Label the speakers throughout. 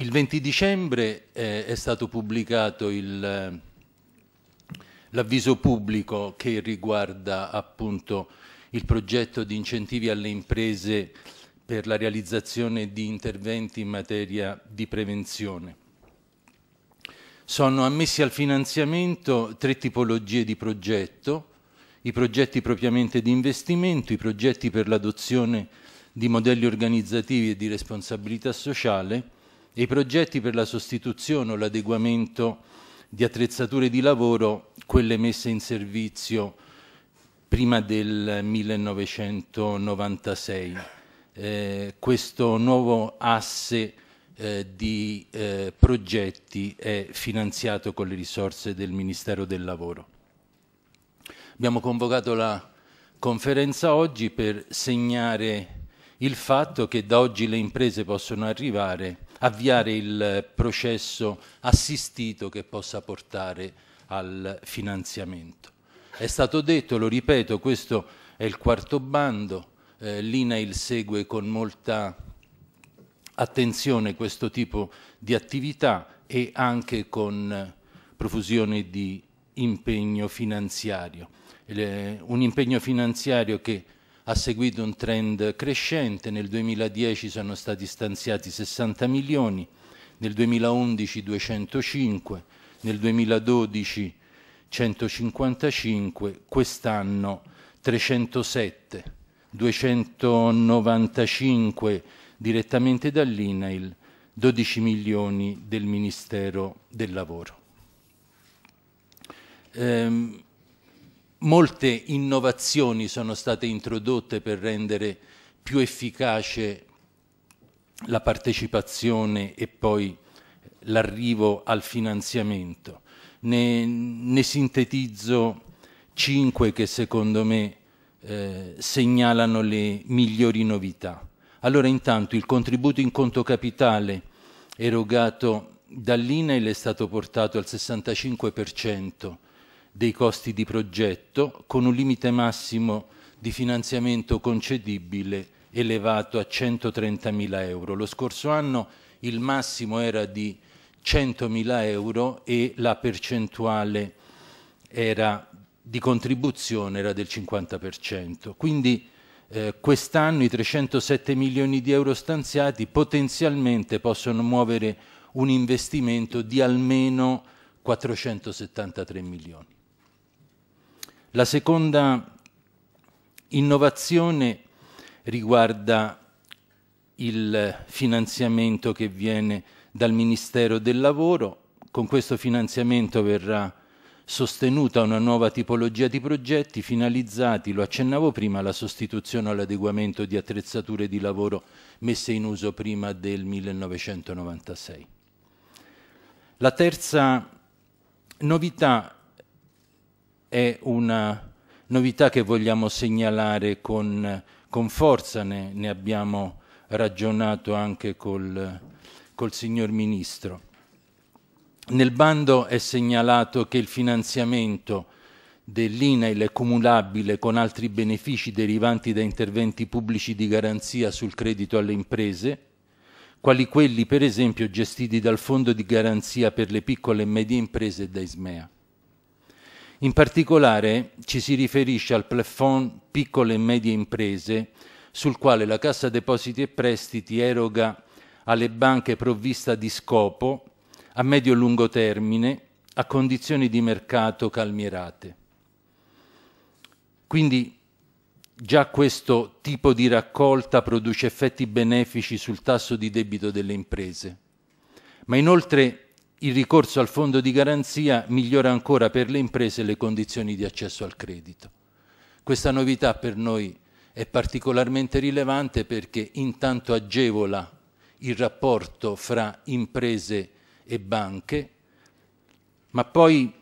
Speaker 1: Il 20 dicembre eh, è stato pubblicato eh, l'avviso pubblico che riguarda appunto il progetto di incentivi alle imprese per la realizzazione di interventi in materia di prevenzione. Sono ammessi al finanziamento tre tipologie di progetto, i progetti propriamente di investimento, i progetti per l'adozione di modelli organizzativi e di responsabilità sociale e i progetti per la sostituzione o l'adeguamento di attrezzature di lavoro, quelle messe in servizio prima del 1996. Eh, questo nuovo asse eh, di eh, progetti è finanziato con le risorse del Ministero del Lavoro. Abbiamo convocato la conferenza oggi per segnare il fatto che da oggi le imprese possono arrivare avviare il processo assistito che possa portare al finanziamento. È stato detto, lo ripeto, questo è il quarto bando, eh, l'INAIL segue con molta attenzione questo tipo di attività e anche con profusione di impegno finanziario. Le, un impegno finanziario che ha seguito un trend crescente, nel 2010 sono stati stanziati 60 milioni, nel 2011 205, nel 2012 155, quest'anno 307, 295 direttamente dall'INAIL, 12 milioni del Ministero del Lavoro. Ehm, molte innovazioni sono state introdotte per rendere più efficace la partecipazione e poi l'arrivo al finanziamento. Ne, ne, sintetizzo cinque che secondo me eh, segnalano le migliori novità. Allora intanto il contributo in conto capitale erogato dall'INAIL è stato portato al 65% dei costi di progetto con un limite massimo di finanziamento concedibile elevato a 130.000 euro. Lo scorso anno il massimo era di 100.000 euro e la percentuale era, di contribuzione era del 50%. Quindi eh, quest'anno i 307 milioni di euro stanziati potenzialmente possono muovere un investimento di almeno 473 milioni. La seconda innovazione riguarda il finanziamento che viene dal Ministero del Lavoro. Con questo finanziamento verrà sostenuta una nuova tipologia di progetti finalizzati, lo accennavo prima, alla sostituzione all'adeguamento di attrezzature di lavoro messe in uso prima del 1996. La terza novità è una novità che vogliamo segnalare con, con forza, ne, ne, abbiamo ragionato anche col, col signor Ministro. Nel bando è segnalato che il finanziamento dell'INAIL è cumulabile con altri benefici derivanti da interventi pubblici di garanzia sul credito alle imprese, quali quelli per esempio gestiti dal Fondo di garanzia per le piccole e medie imprese e da Ismea. In particolare ci si riferisce al plafond piccole e medie imprese sul quale la Cassa Depositi e Prestiti eroga alle banche provvista di scopo a medio e lungo termine a condizioni di mercato calmierate. Quindi già questo tipo di raccolta produce effetti benefici sul tasso di debito delle imprese. Ma inoltre il ricorso al fondo di garanzia migliora ancora per le imprese le condizioni di accesso al credito. Questa novità per noi è particolarmente rilevante perché intanto agevola il rapporto fra imprese e banche, ma poi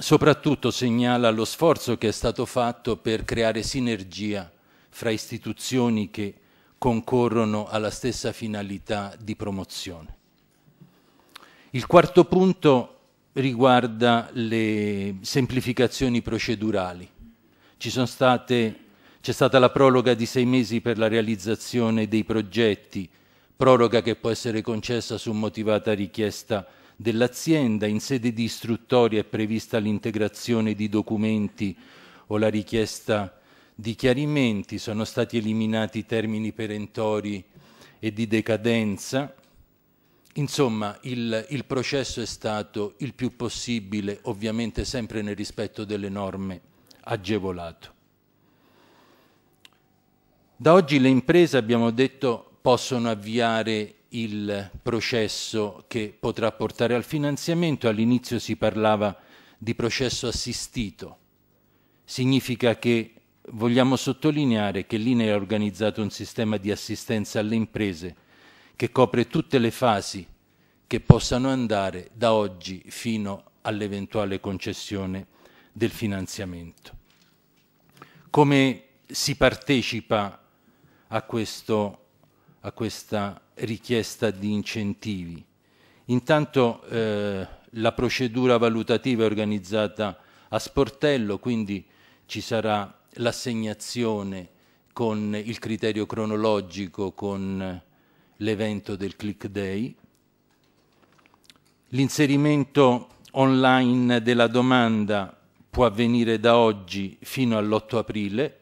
Speaker 1: soprattutto segnala lo sforzo che è stato fatto per creare sinergia fra istituzioni che concorrono alla stessa finalità di promozione. Il quarto punto riguarda le semplificazioni procedurali. c'è stata la proroga di sei mesi per la realizzazione dei progetti, proroga che può essere concessa su motivata richiesta dell'azienda. In sede di istruttoria è prevista l'integrazione di documenti o la richiesta di chiarimenti. Sono stati eliminati i termini perentori e di decadenza. Insomma, il, il, processo è stato il più possibile, ovviamente sempre nel rispetto delle norme, agevolato. Da oggi le imprese, abbiamo detto, possono avviare il processo che potrà portare al finanziamento. All'inizio si parlava di processo assistito. Significa che vogliamo sottolineare che l'INE ha organizzato un sistema di assistenza alle imprese che copre tutte le fasi che possano andare da oggi fino all'eventuale concessione del finanziamento. Come si partecipa a, questo, a questa richiesta di incentivi? Intanto eh, la procedura valutativa è organizzata a sportello, quindi ci sarà l'assegnazione con il criterio cronologico, con l'evento del Click Day, l'inserimento online della domanda può avvenire da oggi fino all'8 aprile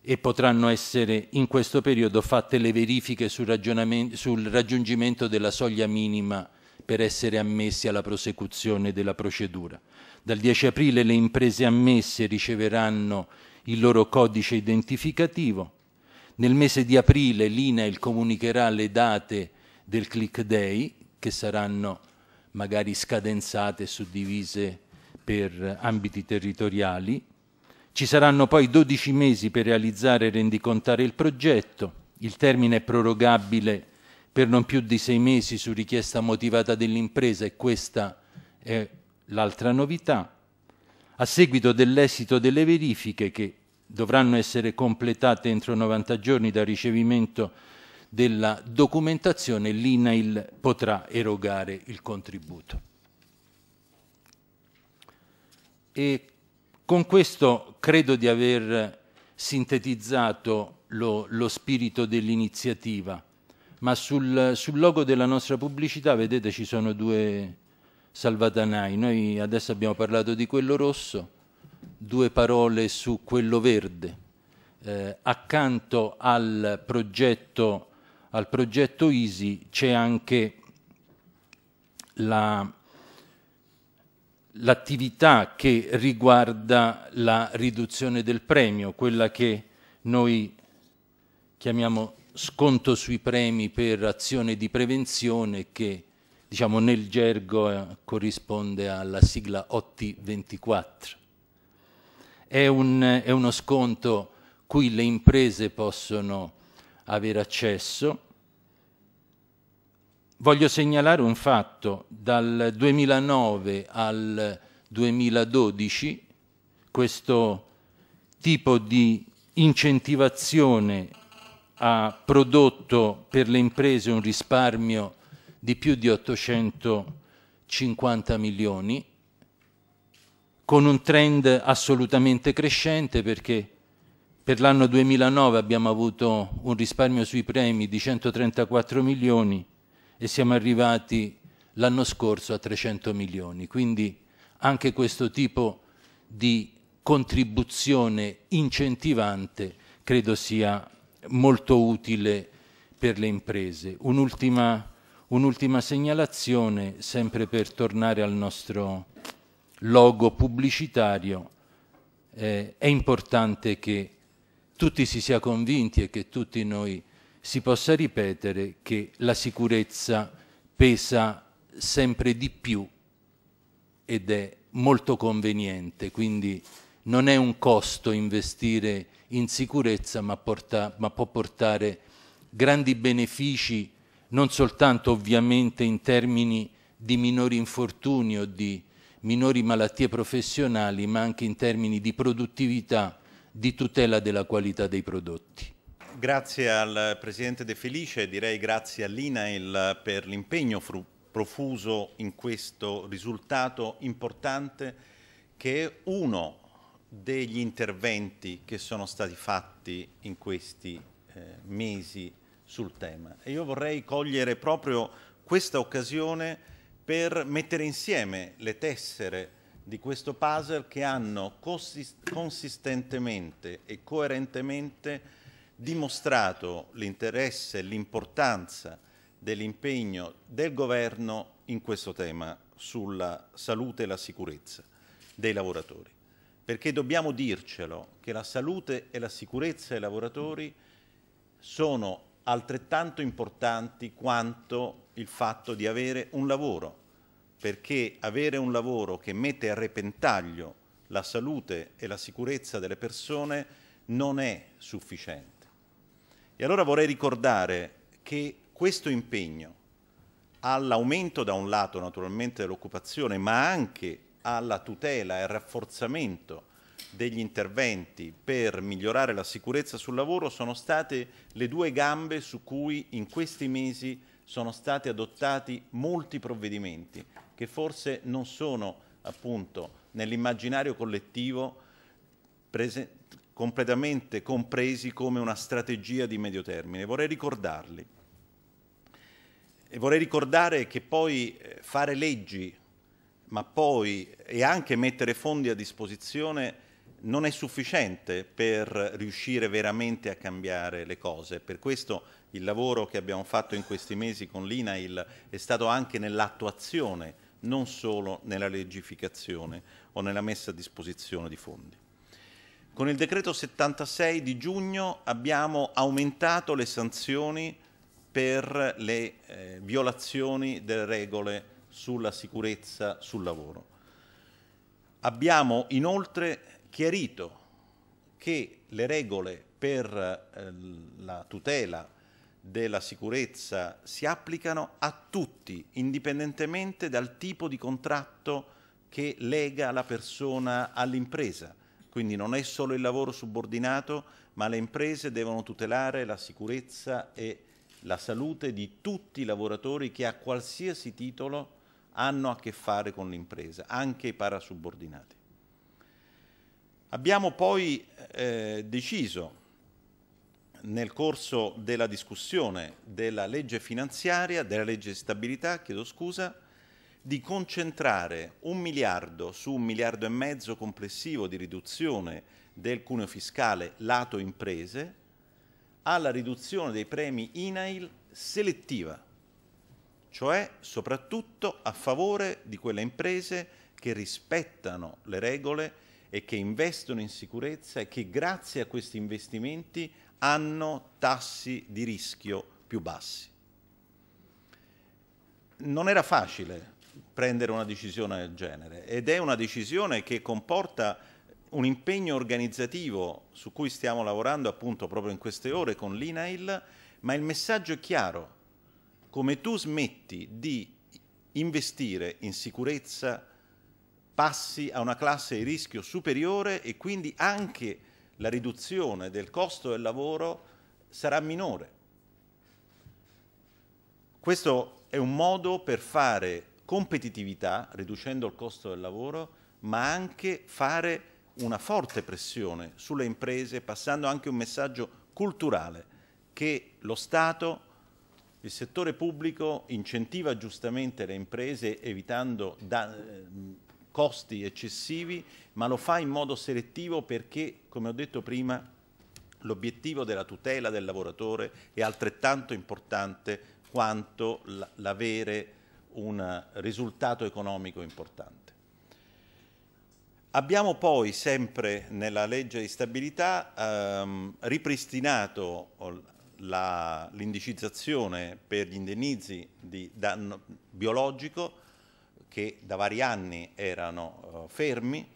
Speaker 1: e potranno essere in questo periodo fatte le verifiche sul, sul raggiungimento della soglia minima per essere ammessi alla prosecuzione della procedura. Dal 10 aprile le imprese ammesse riceveranno il loro codice identificativo nel mese di aprile l'INAIL comunicherà le date del Click Day che saranno magari scadenzate e suddivise per ambiti territoriali. Ci saranno poi 12 mesi per realizzare e rendicontare il progetto. Il termine è prorogabile per non più di sei mesi su richiesta motivata dell'impresa e questa è l'altra novità. A seguito dell'esito delle verifiche che dovranno essere completate entro 90 giorni dal ricevimento della documentazione, l'INAIL potrà erogare il contributo. E con questo credo di aver sintetizzato lo, lo spirito dell'iniziativa, ma sul, sul logo della nostra pubblicità, vedete, ci sono due salvatanai. Noi adesso abbiamo parlato di quello rosso, due parole su quello verde. Eh, accanto al progetto, al progetto ISI c'è anche l'attività che riguarda la riduzione del premio, quella che noi chiamiamo sconto sui premi per azione di prevenzione che diciamo, nel gergo eh, corrisponde alla sigla OT24 è, un, è uno sconto cui le imprese possono avere accesso. Voglio segnalare un fatto, dal 2009 al 2012 questo tipo di incentivazione ha prodotto per le imprese un risparmio di più di 850 milioni con un trend assolutamente crescente perché per l'anno 2009 abbiamo avuto un risparmio sui premi di 134 milioni e siamo arrivati l'anno scorso a 300 milioni. Quindi anche questo tipo di contribuzione incentivante credo sia molto utile per le imprese. Un'ultima, un segnalazione, sempre per tornare al nostro logo pubblicitario, eh, è importante che tutti si sia convinti e che tutti noi si possa ripetere che la sicurezza pesa sempre di più ed è molto conveniente, quindi non è un costo investire in sicurezza, ma, porta, ma può portare grandi benefici non soltanto ovviamente in termini di minori infortuni o di minori malattie professionali, ma anche in termini di produttività, di tutela della qualità dei prodotti.
Speaker 2: Grazie al Presidente De Felice, direi grazie all'INAIL per l'impegno profuso in questo risultato importante che è uno degli interventi che sono stati fatti in questi eh, mesi sul tema. E io vorrei cogliere proprio questa occasione per mettere insieme le tessere di questo puzzle che hanno consistentemente e coerentemente dimostrato l'interesse e l'importanza dell'impegno del governo in questo tema sulla salute e la sicurezza dei lavoratori. Perché dobbiamo dircelo che la salute e la sicurezza dei lavoratori sono altrettanto importanti quanto il fatto di avere un lavoro, perché avere un lavoro che mette a repentaglio la salute e la sicurezza delle persone non è sufficiente. E allora vorrei ricordare che questo impegno all'aumento da un lato naturalmente dell'occupazione, ma anche alla tutela e al rafforzamento degli interventi per migliorare la sicurezza sul lavoro sono state le due gambe su cui in questi mesi sono stati adottati molti provvedimenti che forse non sono appunto nell'immaginario collettivo completamente compresi come una strategia di medio termine. Vorrei ricordarli. E vorrei ricordare che poi eh, fare leggi, ma poi e anche mettere fondi a disposizione non è sufficiente per riuscire veramente a cambiare le cose. Per questo il lavoro che abbiamo fatto in questi mesi con l'INAIL è stato anche nell'attuazione, non solo nella legificazione o nella messa a disposizione di fondi. Con il decreto 76 di giugno abbiamo aumentato le sanzioni per le eh, violazioni delle regole sulla sicurezza sul lavoro. Abbiamo inoltre chiarito che le regole per eh, la tutela della sicurezza si applicano a tutti, indipendentemente dal tipo di contratto che lega la persona all'impresa. Quindi non è solo il lavoro subordinato, ma le imprese devono tutelare la sicurezza e la salute di tutti i lavoratori che a qualsiasi titolo hanno a che fare con l'impresa, anche i parasubordinati. Abbiamo poi eh, deciso nel corso della discussione della legge finanziaria, della legge di stabilità, chiedo scusa, di concentrare un miliardo su un miliardo e mezzo complessivo di riduzione del cuneo fiscale lato imprese alla riduzione dei premi INAIL selettiva, cioè soprattutto a favore di quelle imprese che rispettano le regole e che investono in sicurezza e che grazie a questi investimenti hanno tassi di rischio più bassi. Non era facile prendere una decisione del genere ed è una decisione che comporta un impegno organizzativo su cui stiamo lavorando appunto proprio in queste ore con l'INAIL, ma il messaggio è chiaro, come tu smetti di investire in sicurezza passi a una classe di rischio superiore e quindi anche la riduzione del costo del lavoro sarà minore. Questo è un modo per fare competitività, riducendo il costo del lavoro, ma anche fare una forte pressione sulle imprese, passando anche un messaggio culturale che lo Stato il settore pubblico incentiva giustamente le imprese evitando da, costi eccessivi, ma lo fa in modo selettivo perché, come ho detto prima, l'obiettivo della tutela del lavoratore è altrettanto importante quanto l'avere un risultato economico importante. Abbiamo poi sempre nella legge di stabilità ehm, ripristinato l'indicizzazione per gli indennizi di danno biologico che da vari anni erano uh, fermi.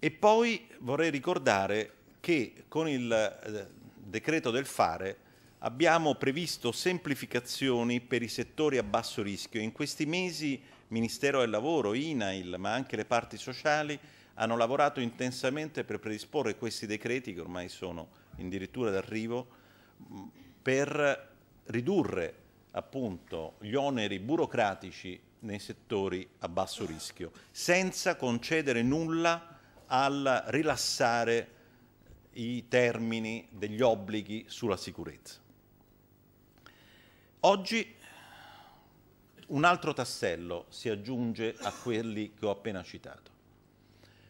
Speaker 2: E poi vorrei ricordare che con il uh, decreto del fare abbiamo previsto semplificazioni per i settori a basso rischio. In questi mesi Ministero del Lavoro, INAIL, ma anche le parti sociali hanno lavorato intensamente per predisporre questi decreti che ormai sono addirittura d'arrivo per ridurre appunto gli oneri burocratici nei settori a basso rischio, senza concedere nulla al rilassare i termini degli obblighi sulla sicurezza. Oggi un altro tassello si aggiunge a quelli che ho appena citato.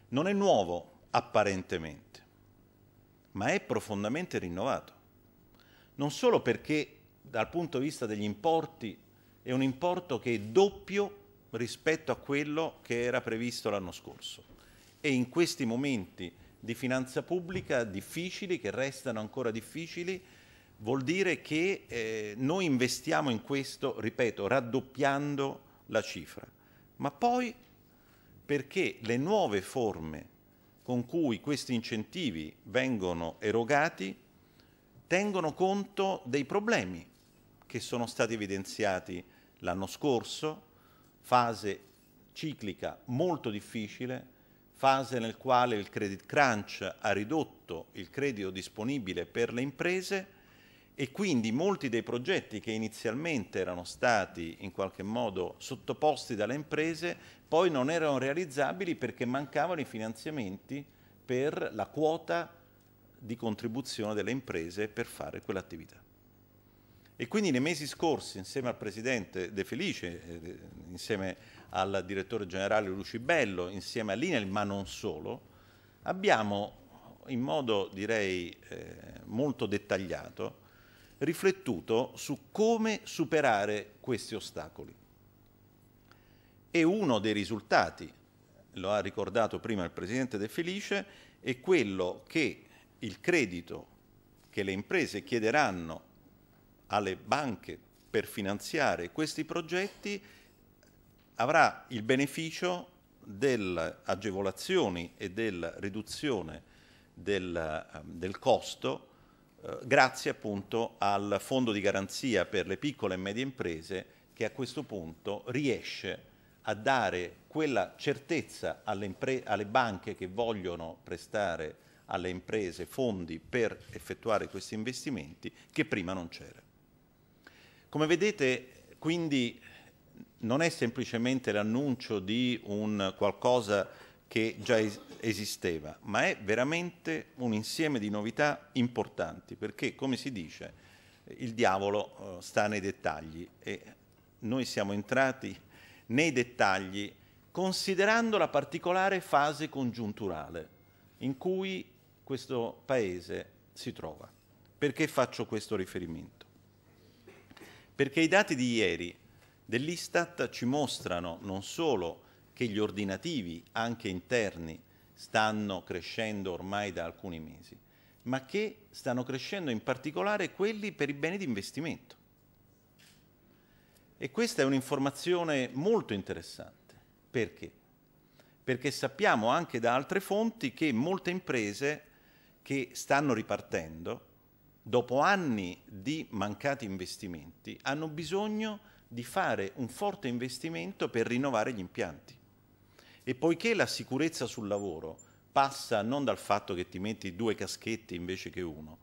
Speaker 2: Non è nuovo apparentemente, ma è profondamente rinnovato, non solo perché dal punto di vista degli importi è un importo che è doppio rispetto a quello che era previsto l'anno scorso e in questi momenti di finanza pubblica difficili, che restano ancora difficili, vuol dire che eh, noi investiamo in questo, ripeto, raddoppiando la cifra. Ma poi perché le nuove forme con cui questi incentivi vengono erogati tengono conto dei problemi che sono stati evidenziati l'anno scorso, fase ciclica molto difficile, fase nel quale il credit crunch ha ridotto il credito disponibile per le imprese e quindi molti dei progetti che inizialmente erano stati in qualche modo sottoposti dalle imprese poi non erano realizzabili perché mancavano i finanziamenti per la quota di contribuzione delle imprese per fare quell'attività. E quindi nei mesi scorsi, insieme al Presidente De Felice, eh, insieme al Direttore Generale Lucibello, insieme all'INEL, ma non solo, abbiamo in modo direi eh, molto dettagliato riflettuto su come superare questi ostacoli. E uno dei risultati, lo ha ricordato prima il Presidente De Felice, è quello che il credito che le imprese chiederanno alle banche per finanziare questi progetti avrà il beneficio delle agevolazioni e della riduzione del, ehm, del costo eh, grazie appunto al fondo di garanzia per le piccole e medie imprese che a questo punto riesce a dare quella certezza alle, alle banche che vogliono prestare alle imprese fondi per effettuare questi investimenti che prima non c'era. Come vedete, quindi, non è semplicemente l'annuncio di un qualcosa che già es esisteva, ma è veramente un insieme di novità importanti, perché, come si dice, il diavolo uh, sta nei dettagli e noi siamo entrati nei dettagli considerando la particolare fase congiunturale in cui questo Paese si trova. Perché faccio questo riferimento? perché i dati di ieri dell'Istat ci mostrano non solo che gli ordinativi, anche interni, stanno crescendo ormai da alcuni mesi, ma che stanno crescendo in particolare quelli per i beni di investimento. E questa è un'informazione molto interessante. Perché? Perché sappiamo anche da altre fonti che molte imprese che stanno ripartendo dopo anni di mancati investimenti, hanno bisogno di fare un forte investimento per rinnovare gli impianti. E poiché la sicurezza sul lavoro passa non dal fatto che ti metti due caschette invece che uno,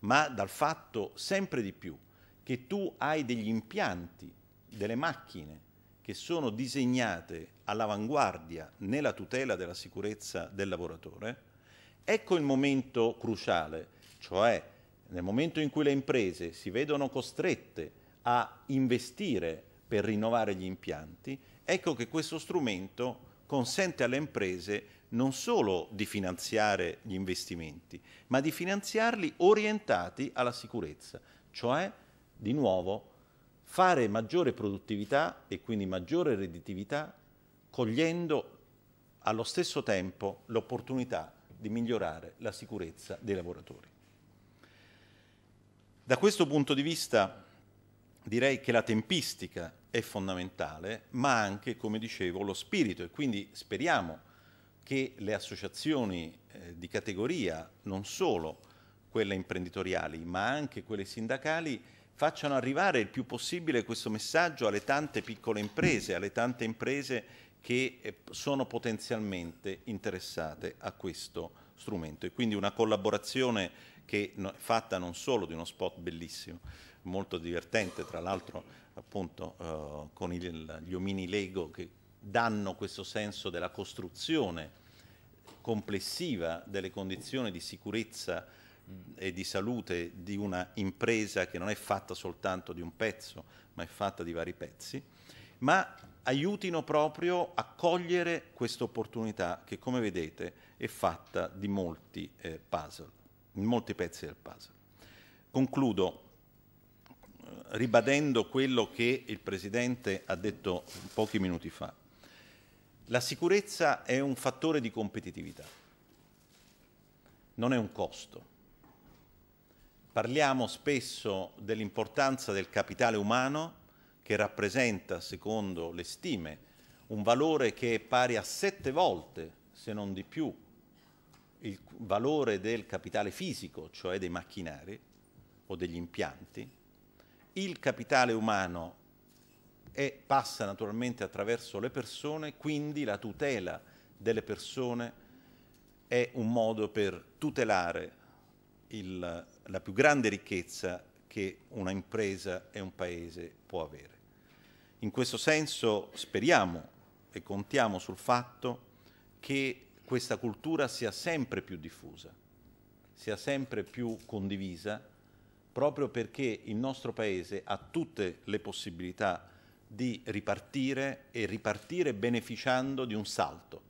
Speaker 2: ma dal fatto sempre di più che tu hai degli impianti, delle macchine che sono disegnate all'avanguardia nella tutela della sicurezza del lavoratore, ecco il momento cruciale, cioè nel momento in cui le imprese si vedono costrette a investire per rinnovare gli impianti, ecco che questo strumento consente alle imprese non solo di finanziare gli investimenti, ma di finanziarli orientati alla sicurezza, cioè di nuovo fare maggiore produttività e quindi maggiore redditività cogliendo allo stesso tempo l'opportunità di migliorare la sicurezza dei lavoratori. Da questo punto di vista direi che la tempistica è fondamentale, ma anche, come dicevo, lo spirito e quindi speriamo che le associazioni eh, di categoria, non solo quelle imprenditoriali, ma anche quelle sindacali, facciano arrivare il più possibile questo messaggio alle tante piccole imprese, alle tante imprese che eh, sono potenzialmente interessate a questo strumento e quindi una collaborazione che no, fatta non solo di uno spot bellissimo, molto divertente, tra l'altro appunto eh, con il, gli omini Lego che danno questo senso della costruzione complessiva delle condizioni di sicurezza e di salute di una impresa che non è fatta soltanto di un pezzo, ma è fatta di vari pezzi, ma aiutino proprio a cogliere questa opportunità che, come vedete, è fatta di molti eh, puzzle molti pezzi del puzzle. Concludo eh, ribadendo quello che il Presidente ha detto pochi minuti fa. La sicurezza è un fattore di competitività, non è un costo. Parliamo spesso dell'importanza del capitale umano che rappresenta, secondo le stime, un valore che è pari a sette volte, se non di più, il valore del capitale fisico, cioè dei macchinari o degli impianti, il capitale umano è, passa naturalmente attraverso le persone, quindi la tutela delle persone è un modo per tutelare il, la più grande ricchezza che una impresa e un paese può avere. In questo senso speriamo e contiamo sul fatto che questa cultura sia sempre più diffusa, sia sempre più condivisa, proprio perché il nostro Paese ha tutte le possibilità di ripartire e ripartire beneficiando di un salto.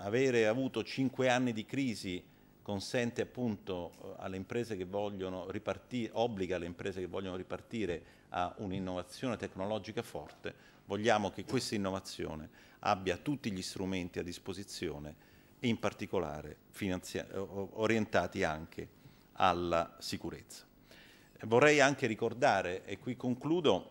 Speaker 2: Avere avuto cinque anni di crisi consente appunto eh, alle imprese che vogliono ripartire, obbliga le imprese che vogliono ripartire a un'innovazione tecnologica forte, vogliamo che questa innovazione abbia tutti gli strumenti a disposizione, in particolare orientati anche alla sicurezza. Vorrei anche ricordare, e qui concludo,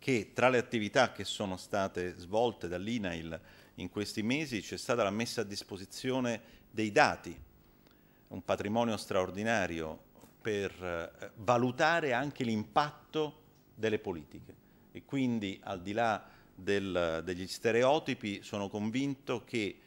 Speaker 2: che tra le attività che sono state svolte dall'INAIL in questi mesi c'è stata la messa a disposizione dei dati un patrimonio straordinario per eh, valutare anche l'impatto delle politiche e quindi al di là del, degli stereotipi sono convinto che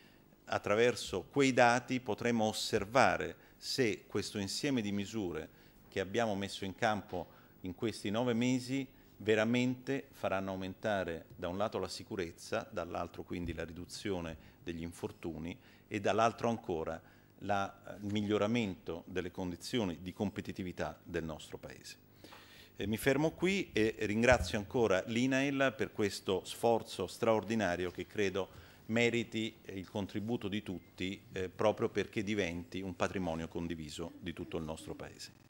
Speaker 2: attraverso quei dati potremo osservare se questo insieme di misure che abbiamo messo in campo in questi nove mesi veramente faranno aumentare da un lato la sicurezza, dall'altro quindi la riduzione degli infortuni e dall'altro ancora la, il eh, miglioramento delle condizioni di competitività del nostro Paese. E mi fermo qui e ringrazio ancora l'INAIL per questo sforzo straordinario che credo meriti il contributo di tutti eh, proprio perché diventi un patrimonio condiviso di tutto il nostro Paese.